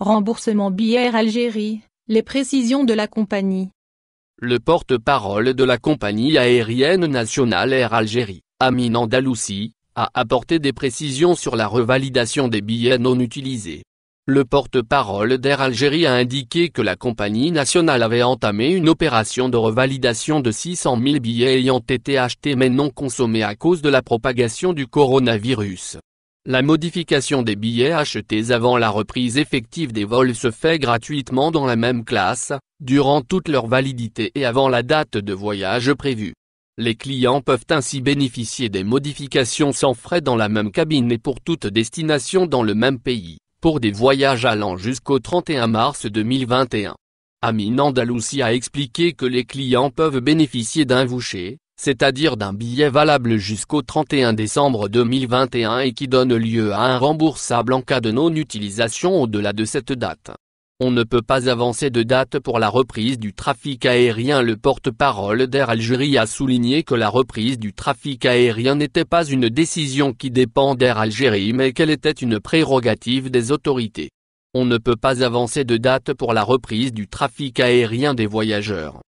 Remboursement Air Algérie, les précisions de la compagnie. Le porte-parole de la compagnie aérienne nationale Air Algérie, Amin Andalousie, a apporté des précisions sur la revalidation des billets non utilisés. Le porte-parole d'Air Algérie a indiqué que la compagnie nationale avait entamé une opération de revalidation de 600 000 billets ayant été achetés mais non consommés à cause de la propagation du coronavirus. La modification des billets achetés avant la reprise effective des vols se fait gratuitement dans la même classe, durant toute leur validité et avant la date de voyage prévue. Les clients peuvent ainsi bénéficier des modifications sans frais dans la même cabine et pour toute destination dans le même pays, pour des voyages allant jusqu'au 31 mars 2021. Amin Andalousi a expliqué que les clients peuvent bénéficier d'un voucher, c'est-à-dire d'un billet valable jusqu'au 31 décembre 2021 et qui donne lieu à un remboursable en cas de non-utilisation au-delà de cette date. On ne peut pas avancer de date pour la reprise du trafic aérien. Le porte-parole d'Air Algérie a souligné que la reprise du trafic aérien n'était pas une décision qui dépend d'Air Algérie mais qu'elle était une prérogative des autorités. On ne peut pas avancer de date pour la reprise du trafic aérien des voyageurs.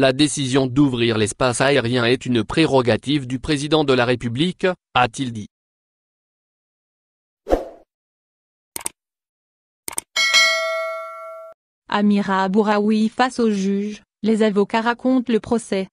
La décision d'ouvrir l'espace aérien est une prérogative du président de la République, a-t-il dit. Amira Bouraoui face au juge, les avocats racontent le procès.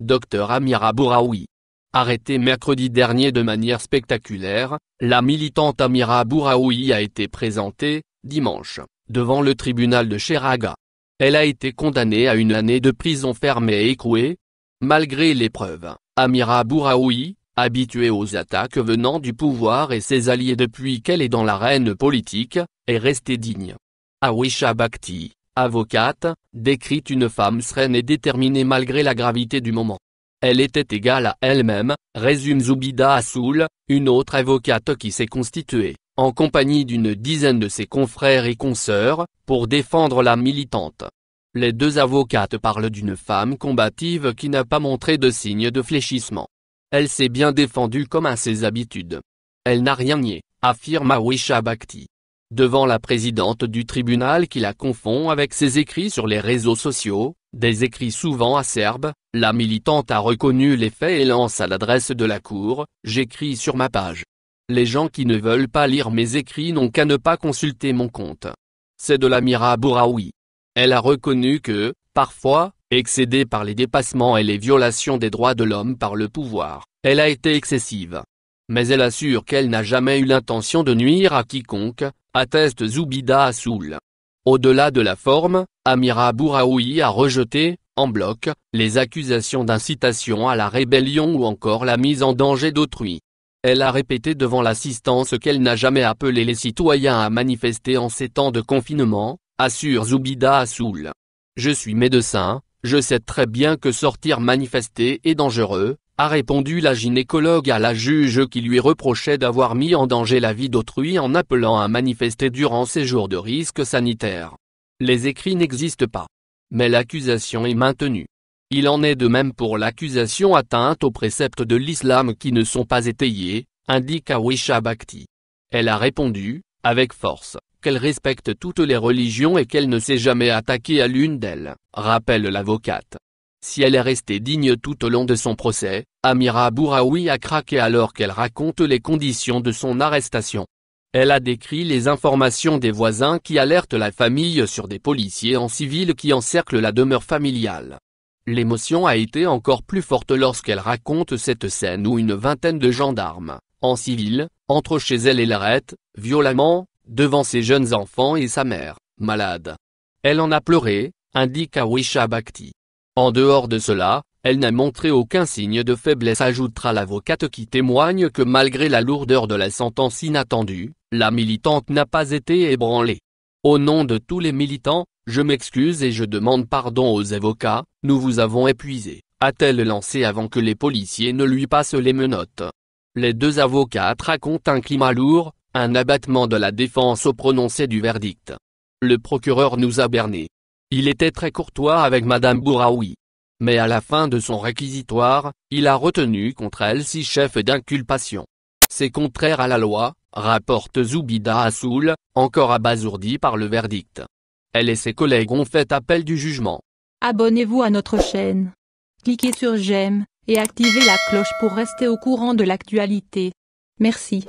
Docteur Amira Bouraoui, Arrêtée mercredi dernier de manière spectaculaire, la militante Amira Bouraoui a été présentée, dimanche, devant le tribunal de Cheraga. Elle a été condamnée à une année de prison fermée et écrouée. Malgré l'épreuve, Amira Bouraoui, habituée aux attaques venant du pouvoir et ses alliés depuis qu'elle est dans l'arène politique, est restée digne. Awisha Bhakti, avocate, décrit une femme sereine et déterminée malgré la gravité du moment. Elle était égale à elle-même, résume Zoubida Assoul, une autre avocate qui s'est constituée en compagnie d'une dizaine de ses confrères et consoeurs, pour défendre la militante. Les deux avocates parlent d'une femme combative qui n'a pas montré de signe de fléchissement. Elle s'est bien défendue comme à ses habitudes. Elle n'a rien nié, affirme Awisha Bhakti. Devant la présidente du tribunal qui la confond avec ses écrits sur les réseaux sociaux, des écrits souvent acerbes, la militante a reconnu les faits et lance à l'adresse de la cour, j'écris sur ma page, les gens qui ne veulent pas lire mes écrits n'ont qu'à ne pas consulter mon compte. C'est de l'Amira Bouraoui. Elle a reconnu que, parfois, excédée par les dépassements et les violations des droits de l'homme par le pouvoir, elle a été excessive. Mais elle assure qu'elle n'a jamais eu l'intention de nuire à quiconque, atteste Zoubida Assoul. Au-delà de la forme, Amira Bouraoui a rejeté, en bloc, les accusations d'incitation à la rébellion ou encore la mise en danger d'autrui. Elle a répété devant l'assistance qu'elle n'a jamais appelé les citoyens à manifester en ces temps de confinement, assure Zubida Assoul. Je suis médecin, je sais très bien que sortir manifester est dangereux, a répondu la gynécologue à la juge qui lui reprochait d'avoir mis en danger la vie d'autrui en appelant à manifester durant ces jours de risque sanitaire. Les écrits n'existent pas. Mais l'accusation est maintenue. Il en est de même pour l'accusation atteinte aux préceptes de l'islam qui ne sont pas étayés, indique Awisha Bhakti. Elle a répondu, avec force, qu'elle respecte toutes les religions et qu'elle ne s'est jamais attaquée à l'une d'elles, rappelle l'avocate. Si elle est restée digne tout au long de son procès, Amira Bouraoui a craqué alors qu'elle raconte les conditions de son arrestation. Elle a décrit les informations des voisins qui alertent la famille sur des policiers en civil qui encerclent la demeure familiale. L'émotion a été encore plus forte lorsqu'elle raconte cette scène où une vingtaine de gendarmes, en civil, entrent chez elle et l'arrêtent, violemment, devant ses jeunes enfants et sa mère, malade. Elle en a pleuré, indique Awisha Bhakti. En dehors de cela, elle n'a montré aucun signe de faiblesse ajoutera l'avocate qui témoigne que malgré la lourdeur de la sentence inattendue, la militante n'a pas été ébranlée. Au nom de tous les militants, je m'excuse et je demande pardon aux avocats, nous vous avons épuisé, a-t-elle lancé avant que les policiers ne lui passent les menottes. Les deux avocats racontent un climat lourd, un abattement de la défense au prononcé du verdict. Le procureur nous a bernés. Il était très courtois avec madame Bouraoui. Mais à la fin de son réquisitoire, il a retenu contre elle six chefs d'inculpation. C'est contraire à la loi, rapporte Zoubida Assoul, encore abasourdi par le verdict. Elle et ses collègues ont fait appel du jugement. Abonnez-vous à notre chaîne. Cliquez sur j'aime et activez la cloche pour rester au courant de l'actualité. Merci.